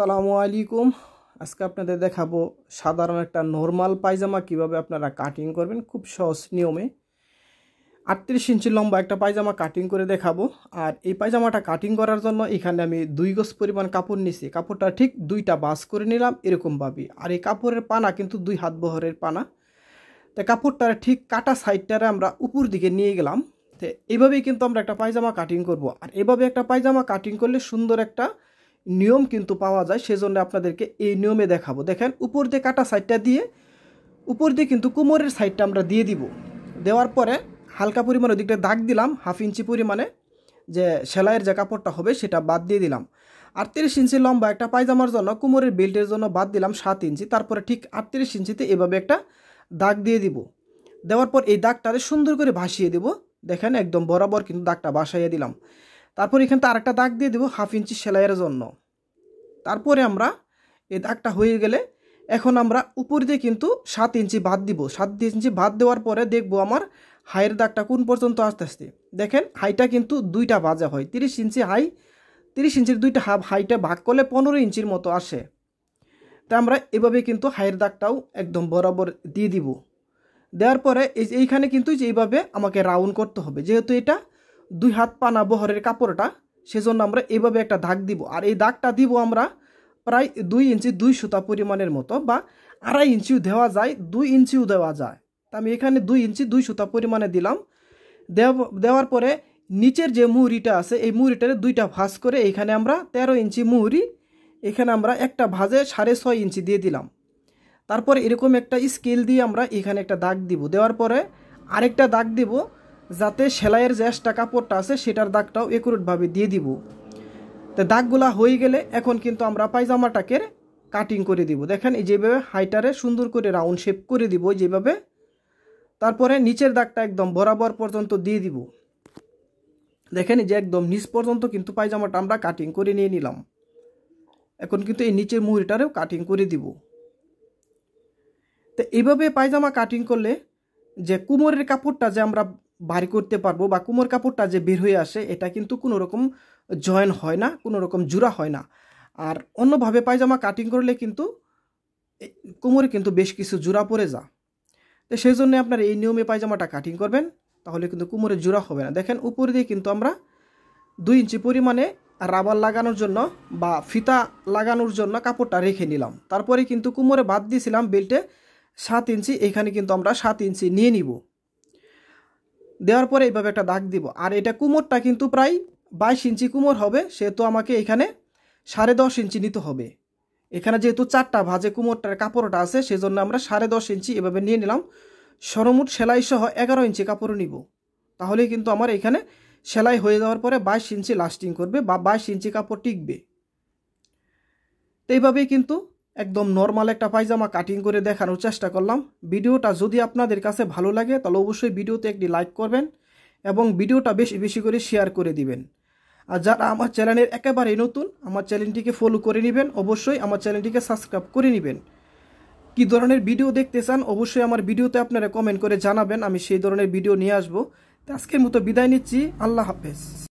সালামু আলাইকুম আজকে আপনাদের দেখাবো সাধারণ একটা নর্মাল পায়জামা কিভাবে আপনারা কাটিং করবেন খুব সহজ নিয়মে আটত্রিশ ইঞ্চি লম্বা একটা পায়জামা কাটিং করে দেখাবো আর এই পায়জামাটা কাটিং করার জন্য এখানে আমি দুই গোস পরিমাণ কাপড় নিছি কাপড়টা ঠিক দুইটা বাস করে নিলাম এরকমভাবে আর এই কাপড়ের পানা কিন্তু দুই হাত বহরের পানা তো কাপড়টার ঠিক কাটা সাইডটারে আমরা উপর দিকে নিয়ে গেলাম তো এইভাবেই কিন্তু আমরা একটা পায়জামা কাটিং করব আর এভাবে একটা পায়জামা কাটিং করলে সুন্দর একটা নিয়ম কিন্তু পাওয়া যায় সেজন্য আপনাদেরকে এই নিয়মে দেখাবো দেখেন উপর দিয়ে কাটা সাইডটা দিয়ে উপর দিয়ে কিন্তু কোমরের সাইডটা আমরা দিয়ে দিব দেওয়ার পরে হালকা পরিমাণ ওদিকটা দাগ দিলাম হাফ ইঞ্চি পরিমাণে যে সেলাইয়ের যে কাপড়টা হবে সেটা বাদ দিয়ে দিলাম আটত্রিশ ইঞ্চি লম্বা একটা পায়জামার জন্য কোমরের বেল্টের জন্য বাদ দিলাম সাত ইঞ্চি তারপরে ঠিক আটত্রিশ ইঞ্চিতে এভাবে একটা দাগ দিয়ে দিব দেওয়ার পর এই দাগটাতে সুন্দর করে ভাসিয়ে দেব দেখেন একদম বরাবর কিন্তু দাগটা ভাসাইয়ে দিলাম তারপর এখানটা আরেকটা দাগ দিয়ে দেবো হাফ ইঞ্চি সেলাইয়ের জন্য তারপরে আমরা এই দাগটা হয়ে গেলে এখন আমরা উপর দিয়ে কিন্তু সাত ইঞ্চি বাদ দিব সাত ইঞ্চি বাদ দেওয়ার পরে দেখব আমার হাইয়ের দাগটা কোন পর্যন্ত আস্তে আস্তে দেখেন হাইটা কিন্তু দুইটা বাজা হয় তিরিশ ইঞ্চি হাই তিরিশ ইঞ্চির দুইটা হাফ হাইটা ভাগ করলে পনেরো ইঞ্চির মতো আসে তা আমরা এভাবে কিন্তু হাইয়ের দাগটাও একদম বরাবর দিয়ে দিব দেওয়ার পরে এই এইখানে কিন্তু এইভাবে আমাকে রাউন্ড করতে হবে যেহেতু এটা দুই হাত পানা বহরের কাপড়টা সেজন্য আমরা এভাবে একটা দাগ দিব আর এই দাগটা দিব আমরা প্রায় দুই ইঞ্চি দুই সুতা পরিমাণের মতো বা আড়াই ইঞ্চিও দেওয়া যায় দুই ইঞ্চিও দেওয়া যায় তা আমি এখানে দুই ইঞ্চি দুই সুতা পরিমাণে দিলাম দেওয়ার পরে নিচের যে মুহুরিটা আছে এই মুহুরিটারে দুইটা ভাঁজ করে এখানে আমরা ১৩ ইঞ্চি মুহুরি এখানে আমরা একটা ভাঁজে সাড়ে ছয় ইঞ্চি দিয়ে দিলাম তারপর এরকম একটা স্কেল দিয়ে আমরা এখানে একটা দাগ দিব দেওয়ার পরে আরেকটা দাগ দিব যাতে সেলাইয়ের যে একটা কাপড়টা আছে সেটার দাগটাও একুরেটভাবে দিয়ে দিব তো দাগগুলা হয়ে গেলে এখন কিন্তু আমরা পায়জামাটাকে কাটিং করে দিব দেখেন এই যেভাবে হাইটারে সুন্দর করে রাউন্ড শেপ করে দিব যেভাবে তারপরে নিচের দাগটা একদম বরাবর পর্যন্ত দিয়ে দিব দেখেন যে একদম নিচ পর্যন্ত কিন্তু পায়জামাটা আমরা কাটিং করে নিয়ে নিলাম এখন কিন্তু এই নিচের মুড়িটারেও কাটিং করে দিব তো এইভাবে পায়জামা কাটিং করলে যে কুমোরের কাপড়টা যে আমরা বাড়ি করতে পারবো বা কুমোর কাপড়টা যে বের হয়ে আসে এটা কিন্তু কোনো রকম জয়েন হয় না কোনো রকম জোড়া হয় না আর অন্যভাবে পায়জামা কাটিং করলে কিন্তু কোমরে কিন্তু বেশ কিছু জোড়া পড়ে যা তো সেই জন্য আপনার এই নিয়মে পায়জামাটা কাটিং করবেন তাহলে কিন্তু কোমরে জোড়া হবে না দেখেন উপরে দিয়ে কিন্তু আমরা দুই ইঞ্চি পরিমাণে রাবার লাগানোর জন্য বা ফিতা লাগানোর জন্য কাপড়টা রেখে নিলাম তারপরে কিন্তু কোমরে বাদ দিয়েছিলাম বেল্টে সাত ইঞ্চি এখানে কিন্তু আমরা সাত ইঞ্চি নিয়ে নিব দেওয়ার পরে এইভাবে একটা দাগ দিব আর এটা কুমোরটা কিন্তু প্রায় বাইশ ইঞ্চি কুমোর হবে সেহেতু আমাকে এখানে সাড়ে দশ ইঞ্চি নিতে হবে এখানে যেহেতু চারটা ভাজে কুমোরটার কাপড়টা আছে সেজন্য আমরা সাড়ে দশ ইঞ্চি এভাবে নিয়ে নিলাম সরমুট সেলাই সহ এগারো ইঞ্চি কাপড় নিব তাহলে কিন্তু আমার এখানে সেলাই হয়ে যাওয়ার পরে বাইশ ইঞ্চি লাস্টিং করবে বা বাইশ ইঞ্চি কাপড় টিকবে তো এইভাবেই কিন্তু একদম নর্মাল একটা পায়জামা কাটিং করে দেখানোর চেষ্টা করলাম ভিডিওটা যদি আপনাদের কাছে ভালো লাগে তাহলে অবশ্যই ভিডিওতে একটি লাইক করবেন এবং ভিডিওটা বেশি বেশি করে শেয়ার করে দিবেন আর যারা আমার চ্যানেলের একেবারেই নতুন আমার চ্যানেলটিকে ফলো করে নেবেন অবশ্যই আমার চ্যানেলটিকে সাবস্ক্রাইব করে নেবেন কি ধরনের ভিডিও দেখতে চান অবশ্যই আমার ভিডিওতে আপনারা কমেন্ট করে জানাবেন আমি সেই ধরনের ভিডিও নিয়ে আসবো আজকের মতো বিদায় নিচ্ছি আল্লাহ হাফেজ